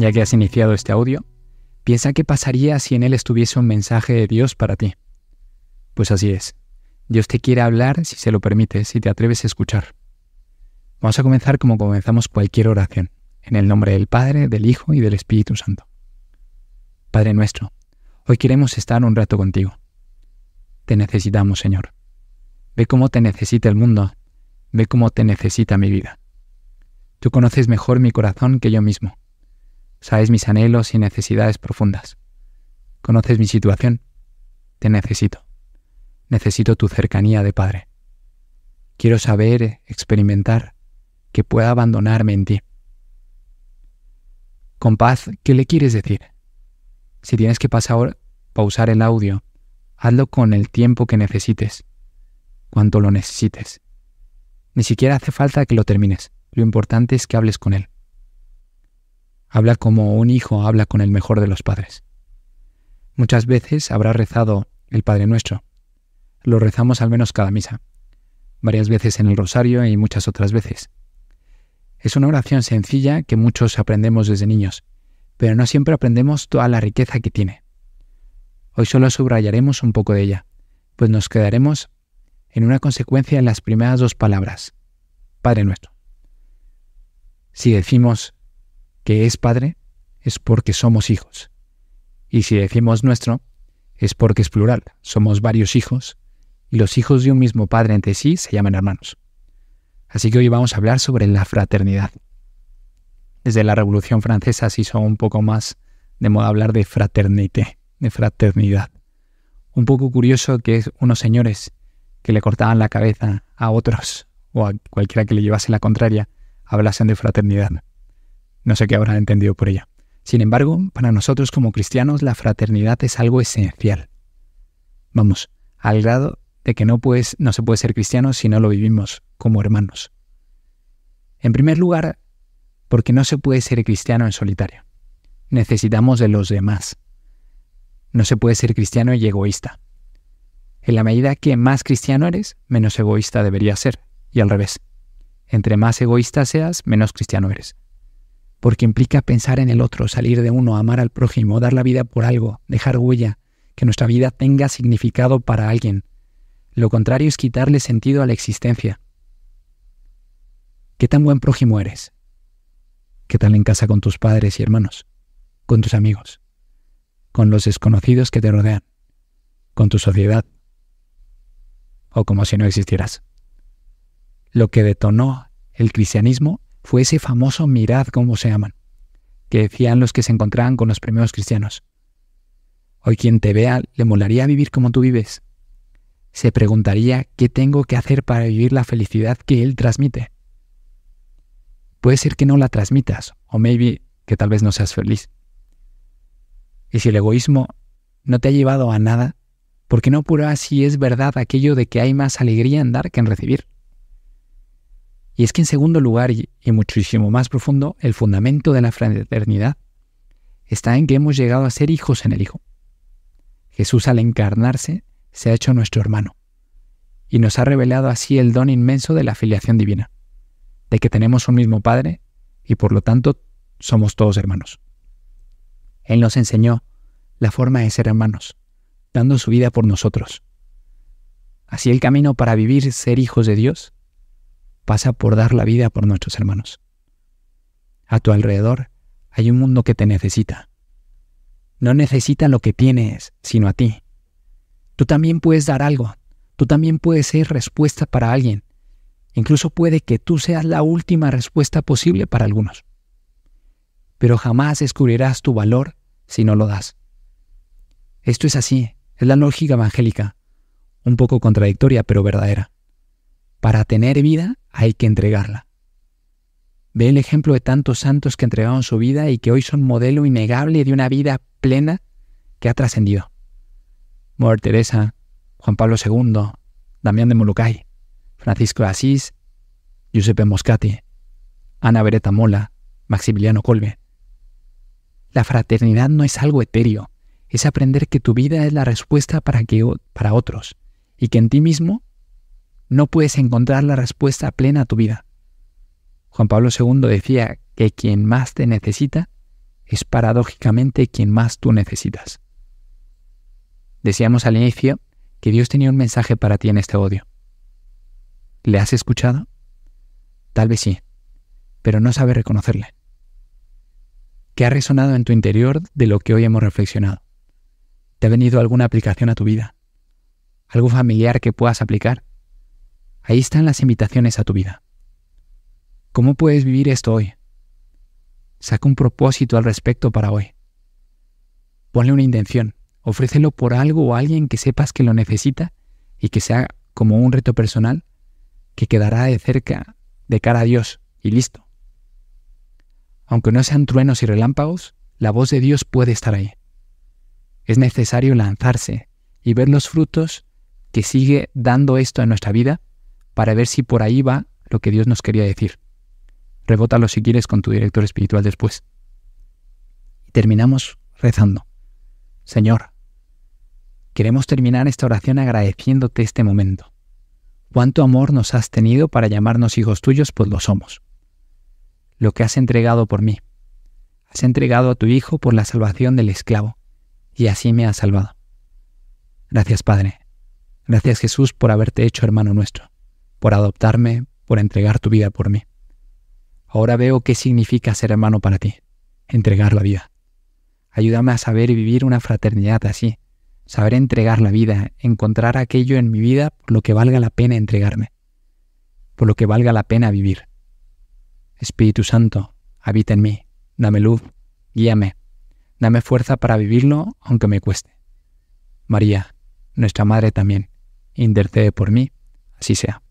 ya que has iniciado este audio, piensa qué pasaría si en él estuviese un mensaje de Dios para ti. Pues así es. Dios te quiere hablar si se lo permite, si te atreves a escuchar. Vamos a comenzar como comenzamos cualquier oración, en el nombre del Padre, del Hijo y del Espíritu Santo. Padre nuestro, hoy queremos estar un rato contigo. Te necesitamos, Señor. Ve cómo te necesita el mundo, ve cómo te necesita mi vida. Tú conoces mejor mi corazón que yo mismo. Sabes mis anhelos y necesidades profundas. Conoces mi situación. Te necesito. Necesito tu cercanía de Padre. Quiero saber, experimentar, que pueda abandonarme en ti. Con paz, ¿qué le quieres decir? Si tienes que pasar, pausar el audio, hazlo con el tiempo que necesites, cuanto lo necesites. Ni siquiera hace falta que lo termines, lo importante es que hables con él. Habla como un hijo habla con el mejor de los padres. Muchas veces habrá rezado el Padre Nuestro. Lo rezamos al menos cada misa, varias veces en el rosario y muchas otras veces. Es una oración sencilla que muchos aprendemos desde niños, pero no siempre aprendemos toda la riqueza que tiene. Hoy solo subrayaremos un poco de ella, pues nos quedaremos en una consecuencia en las primeras dos palabras, Padre nuestro. Si decimos que es Padre es porque somos hijos. Y si decimos nuestro, es porque es plural, somos varios hijos, y los hijos de un mismo Padre entre sí se llaman hermanos. Así que hoy vamos a hablar sobre la fraternidad. Desde la Revolución Francesa se hizo un poco más de moda hablar de fraternité, de fraternidad. Un poco curioso que unos señores que le cortaban la cabeza a otros o a cualquiera que le llevase la contraria hablasen de fraternidad. No sé qué habrán entendido por ella. Sin embargo, para nosotros como cristianos la fraternidad es algo esencial. Vamos, al grado de que no, no se puede ser cristiano si no lo vivimos como hermanos. En primer lugar, porque no se puede ser cristiano en solitario. Necesitamos de los demás. No se puede ser cristiano y egoísta. En la medida que más cristiano eres, menos egoísta deberías ser, y al revés. Entre más egoísta seas, menos cristiano eres porque implica pensar en el otro, salir de uno, amar al prójimo, dar la vida por algo, dejar huella, que nuestra vida tenga significado para alguien. Lo contrario es quitarle sentido a la existencia. ¿Qué tan buen prójimo eres? ¿Qué tal en casa con tus padres y hermanos? ¿Con tus amigos? ¿Con los desconocidos que te rodean? ¿Con tu sociedad? ¿O como si no existieras? Lo que detonó el cristianismo fue ese famoso mirad cómo se aman, que decían los que se encontraban con los primeros cristianos. Hoy quien te vea le molaría vivir como tú vives. Se preguntaría qué tengo que hacer para vivir la felicidad que él transmite. Puede ser que no la transmitas, o maybe que tal vez no seas feliz. Y si el egoísmo no te ha llevado a nada, ¿por qué no pura si es verdad aquello de que hay más alegría en dar que en recibir? Y es que en segundo lugar, y, muchísimo más profundo, el fundamento de la fraternidad está en que hemos llegado a ser hijos en el Hijo. Jesús al encarnarse se ha hecho nuestro hermano y nos ha revelado así el don inmenso de la filiación divina, de que tenemos un mismo Padre y por lo tanto somos todos hermanos. Él nos enseñó la forma de ser hermanos, dando su vida por nosotros. Así el camino para vivir ser hijos de Dios pasa por dar la vida por nuestros hermanos. A tu alrededor hay un mundo que te necesita. No necesita lo que tienes, sino a ti. Tú también puedes dar algo, tú también puedes ser respuesta para alguien. Incluso puede que tú seas la última respuesta posible para algunos. Pero jamás descubrirás tu valor si no lo das. Esto es así, es la lógica evangélica, un poco contradictoria pero verdadera. Para tener vida hay que entregarla. Ve el ejemplo de tantos santos que entregaron su vida y que hoy son modelo innegable de una vida plena que ha trascendido. Mor Teresa, Juan Pablo II, Damián de Molucay, Francisco Asís, Giuseppe Moscati, Ana Beretta Mola, Maximiliano Colbe. La fraternidad no es algo etéreo, es aprender que tu vida es la respuesta para, que, para otros y que en ti mismo no puedes encontrar la respuesta plena a tu vida. Juan Pablo II decía que quien más te necesita es paradójicamente quien más tú necesitas. Decíamos al inicio que Dios tenía un mensaje para ti en este odio. ¿Le has escuchado? Tal vez sí, pero no sabe reconocerle. ¿Qué ha resonado en tu interior de lo que hoy hemos reflexionado? ¿Te ha venido alguna aplicación a tu vida? ¿Algo familiar que puedas aplicar? Ahí están las invitaciones a tu vida. ¿Cómo puedes vivir esto hoy? Saca un propósito al respecto para hoy. Ponle una intención, ofrécelo por algo o alguien que sepas que lo necesita y que sea como un reto personal que quedará de cerca de cara a Dios y listo. Aunque no sean truenos y relámpagos, la voz de Dios puede estar ahí. Es necesario lanzarse y ver los frutos que sigue dando esto en nuestra vida para ver si por ahí va lo que Dios nos quería decir. Rebótalo si quieres con tu director espiritual después. Y terminamos rezando. Señor, queremos terminar esta oración agradeciéndote este momento. Cuánto amor nos has tenido para llamarnos hijos tuyos, pues lo somos. Lo que has entregado por mí. Has entregado a tu Hijo por la salvación del esclavo, y así me has salvado. Gracias Padre. Gracias Jesús por haberte hecho hermano nuestro por adoptarme, por entregar tu vida por mí. Ahora veo qué significa ser hermano para ti, entregar la vida. Ayúdame a saber vivir una fraternidad así, saber entregar la vida, encontrar aquello en mi vida por lo que valga la pena entregarme, por lo que valga la pena vivir. Espíritu Santo, habita en mí, dame luz, guíame, dame fuerza para vivirlo aunque me cueste. María, nuestra Madre también, intercede por mí, así sea.